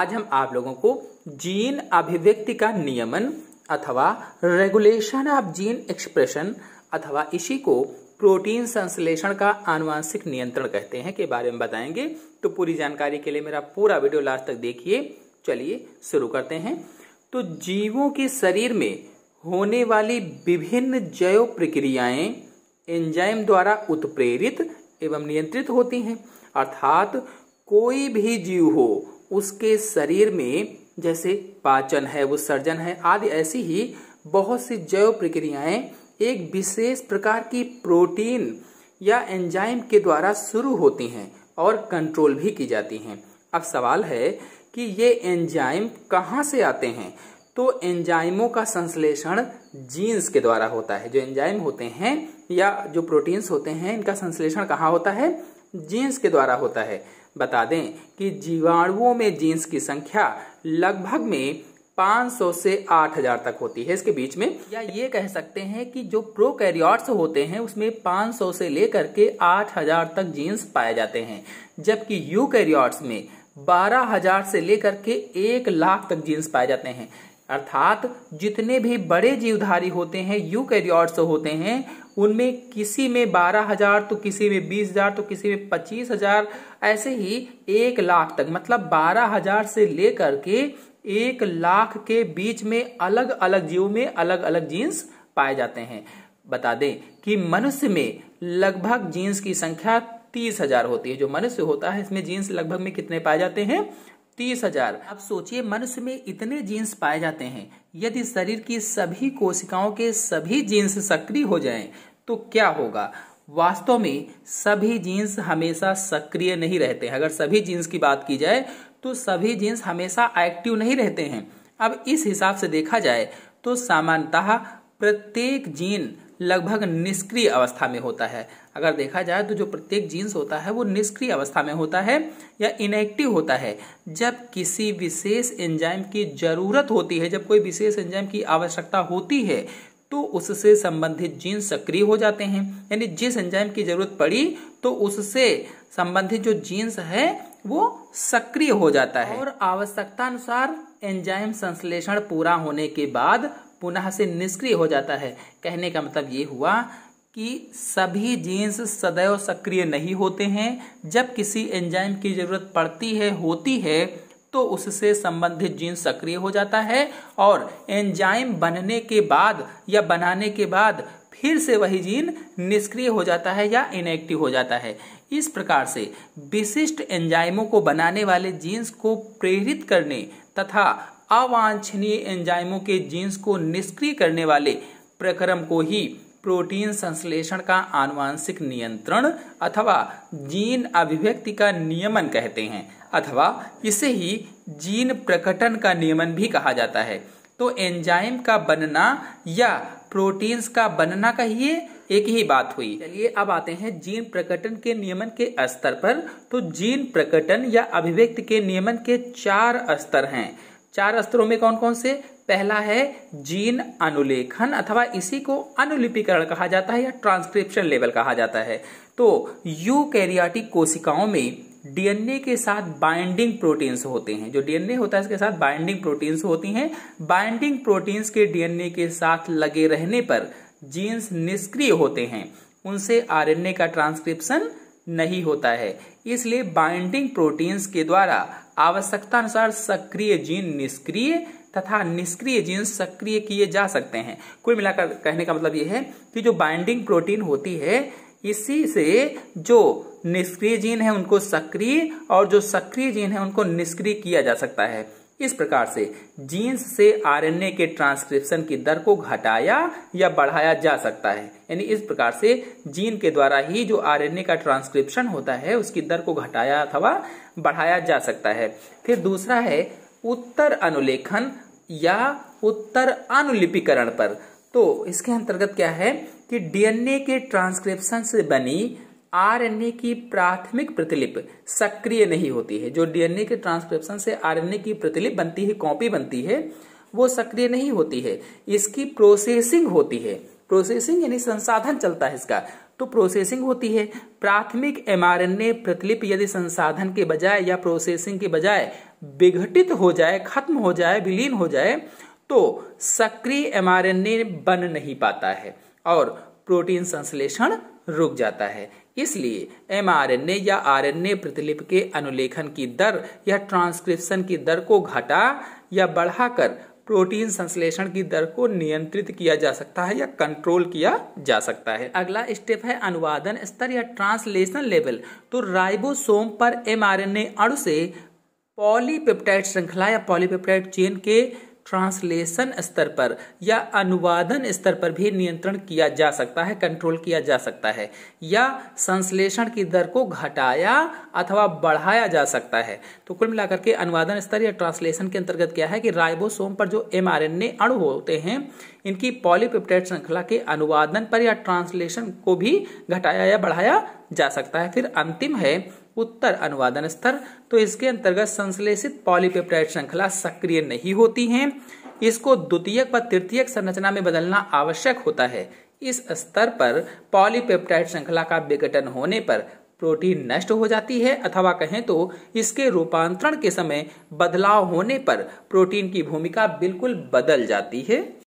आज हम आप लोगों को जीन अभिव्यक्ति का नियमन अथवा रेगुलेशन ऑफ जीन एक्सप्रेशन अथवा इसी को प्रोटीन संश्लेषण का आनुवांशिक नियंत्रण कहते हैं के बारे में बताएंगे तो पूरी जानकारी के लिए मेरा पूरा वीडियो लास्ट तक देखिए चलिए शुरू करते हैं तो जीवों के शरीर में होने वाली विभिन्न जैव प्रक्रियाएं एंजाइम द्वारा उत्प्रेरित एवं नियंत्रित होती हैं अर्थात कोई भी जीव हो उसके शरीर में जैसे पाचन है वो सर्जन है आदि ऐसी ही बहुत सी जैव प्रक्रियाएं एक विशेष प्रकार की प्रोटीन या एंजाइम के द्वारा शुरू होती हैं और कंट्रोल भी की जाती हैं अब सवाल है कि ये एंजाइम कहाँ से आते हैं तो एंजाइमों का संश्लेषण जीन्स के द्वारा होता है जो एंजाइम होते हैं या जो प्रोटीन्स होते हैं इनका संश्लेषण कहाँ होता है जीन्स के द्वारा होता है बता दें कि जीवाणुओं में जीन्स की संख्या लगभग में 500 से 8000 तक होती है इसके बीच में या ये कह सकते हैं कि जो प्रोकैरियोट्स होते हैं उसमें 500 से लेकर के 8000 तक जीन्स पाए जाते हैं जबकि यूकैरियोट्स में 12000 से लेकर के एक लाख तक जीन्स पाए जाते हैं अर्थात जितने भी बड़े जीवधारी होते हैं यूकैरियोट्स होते हैं उनमें किसी में बारह हजार तो किसी में बीस हजार तो किसी में पच्चीस हजार ऐसे ही एक लाख तक मतलब बारह हजार से लेकर के एक लाख के बीच में अलग अलग जीव में अलग अलग जीन्स पाए जाते हैं बता दें कि मनुष्य में लगभग जीन्स की संख्या तीस हजार होती है जो मनुष्य होता है इसमें जीन्स लगभग में कितने पाए जाते हैं तीस हजार अब सोचिए मनुष्य में इतने जीन्स पाए जाते हैं यदि शरीर की सभी कोशिकाओं के सभी जीन्स सक्रिय हो जाएं तो क्या होगा वास्तव में सभी जीन्स हमेशा सक्रिय नहीं रहते हैं अगर सभी जीन्स की बात की जाए तो सभी जीन्स हमेशा एक्टिव नहीं रहते हैं अब इस हिसाब से देखा जाए तो सामान्यतः प्रत्येक जीन लगभग निष्क्रिय अवस्था में होता है अगर देखा जाए तो जो प्रत्येक जीन्स होता है वो निष्क्रिय अवस्था में होता है या इनएक्टिव होता है जब किसी विशेष एंजाइम की जरूरत होती है जब कोई विशेष एंजाइम की आवश्यकता होती है तो उससे संबंधित जीन सक्रिय हो जाते हैं यानी जिस एंजाइम की जरूरत पड़ी तो उससे संबंधित जो जीन्स है वो सक्रिय हो जाता है और आवश्यकता अनुसार एंजाइम संश्लेषण पूरा होने के बाद पुनः से निष्क्रिय हो जाता है कहने का मतलब ये हुआ कि सभी जीन्स सदैव सक्रिय नहीं होते हैं जब किसी एंजाइम की जरूरत पड़ती है होती है तो उससे संबंधित जीन सक्रिय हो जाता है और एंजाइम बनने के बाद या बनाने के बाद फिर से वही जीन निष्क्रिय हो जाता है या इनएक्टिव हो जाता है इस प्रकार से विशिष्ट एंजाइमों को बनाने वाले जीन्स को प्रेरित करने तथा अवांछनीय एंजाइमों के जीन्स को निष्क्रिय करने वाले प्रक्रम को ही प्रोटीन संश्लेषण का आनुवांशिक नियंत्रण अथवा जीन अभिव्यक्ति का नियमन कहते हैं अथवा इसे ही जीन प्रकटन का नियमन भी कहा जाता है तो एंजाइम का बनना या प्रोटीन्स का बनना कहिए एक ही बात हुई चलिए अब आते हैं जीन प्रकटन के नियमन के स्तर पर तो जीन प्रकटन या अभिव्यक्ति के नियमन के चार स्तर हैं चार स्तरों में कौन कौन से पहला है जीन अनुलेखन अथवा इसी को अनुलिपिकरण कहा जाता है या ट्रांसक्रिप्शन लेवल कहा जाता है तो यूकैरियोटिक कोशिकाओं में डीएनए के साथ बाइंडिंग प्रोटीन्स होते हैं जो डीएनए होता है इसके साथ बाइंडिंग प्रोटीन्स होती हैं बाइंडिंग प्रोटीन्स के डीएनए के साथ लगे रहने पर जीन्स निष्क्रिय होते हैं उनसे आरएनए का ट्रांसक्रिप्शन नहीं होता है इसलिए बाइंडिंग प्रोटीन्स के द्वारा आवश्यकता अनुसार सक्रिय जीन निष्क्रिय तथा निष्क्रिय जीन्स सक्रिय किए जा सकते हैं कुल मिलाकर कहने का मतलब यह है कि जो बाइंडिंग प्रोटीन होती है इसी से जो निष्क्रिय जीन है उनको सक्रिय और जो सक्रिय जीन है उनको निष्क्रिय किया जा सकता है इस प्रकार से जीन्स से आरएनए के ट्रांसक्रिप्शन की दर को घटाया या बढ़ाया जा सकता है यानी इस प्रकार से जीन के द्वारा ही जो आरएनए का ट्रांसक्रिप्शन होता है उसकी दर को घटाया अथवा बढ़ाया जा सकता है फिर दूसरा है उत्तर अनुलेखन या उत्तर अनुलिपिकरण पर तो इसके अंतर्गत क्या है कि डीएनए के ट्रांसक्रिप्शन से बनी आरएनए की प्राथमिक प्रतिलिप सक्रिय नहीं होती है जो डीएनए के ट्रांसक्रिप्शन से आरएनए की प्रतिलिप बनती है कॉपी बनती है वो सक्रिय नहीं होती है इसकी प्रोसेसिंग होती है प्रोसेसिंग यानी संसाधन चलता है इसका तो प्रोसेसिंग होती है प्राथमिक एमआरएनए प्रतिलिप यदि संसाधन के बजाय या प्रोसेसिंग के बजाय विघटित हो जाए खत्म हो जाए विलीन हो जाए तो सक्रिय एमआरएनए बन नहीं पाता है और प्रोटीन संश्लेषण रुक जाता है इसलिए एमआरएनए या आरएनए प्रतिलिप के अनुलेखन की दर या ट्रांसक्रिप्शन की दर को घटा या बढ़ाकर प्रोटीन संश्लेषण की दर को नियंत्रित किया जा सकता है या कंट्रोल किया जा सकता है अगला स्टेप है अनुवादन स्तर या ट्रांसलेशन लेवल तो राइबोसोम पर एमआरएनए अणु से पॉलीपेप्टाइड श्रृंखला या पॉलीपेप्टाइड चेन के ट्रांसलेशन स्तर पर या अनुवादन स्तर पर भी नियंत्रण किया जा सकता है कंट्रोल किया जा सकता है या संश्लेषण की दर को घटाया अथवा बढ़ाया जा सकता है तो कुल मिलाकर के अनुवादन स्तर या ट्रांसलेशन के अंतर्गत क्या है कि राइबोसोम पर जो एमआरएनए अणु होते हैं इनकी पॉलीपेप्टाइड श्रृंखला के अनुवादन पर या ट्रांसलेशन को भी घटाया या बढ़ाया जा सकता है फिर अंतिम है उत्तर अनुवादन स्तर तो इसके अंतर्गत संश्लेषित पॉलीपेप्टाइड श्रृंखला सक्रिय नहीं होती है इसको द्वितीयक व तृतीयक संरचना में बदलना आवश्यक होता है इस स्तर पर पॉलीपेप्टाइड श्रृंखला का विघटन होने पर प्रोटीन नष्ट हो जाती है अथवा कहें तो इसके रूपांतरण के समय बदलाव होने पर प्रोटीन की भूमिका बिल्कुल बदल जाती है